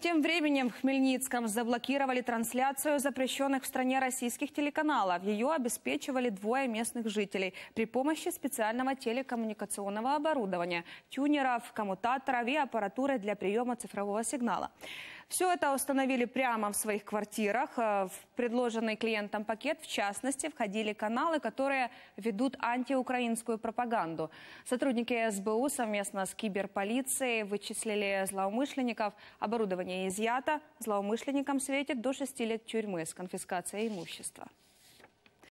Тем временем в Хмельницком заблокировали трансляцию запрещенных в стране российских телеканалов. Ее обеспечивали двое местных жителей при помощи специального телекоммуникационного оборудования, тюнеров, коммутаторов и аппаратуры для приема цифрового сигнала. Все это установили прямо в своих квартирах. Э, в предложенный клиентам пакет, в частности, входили каналы, которые ведут антиукраинскую пропаганду. Сотрудники СБУ совместно с киберполицией вычислили злоумышленников. Оборудование изъято. Злоумышленникам светит до 6 лет тюрьмы с конфискацией имущества.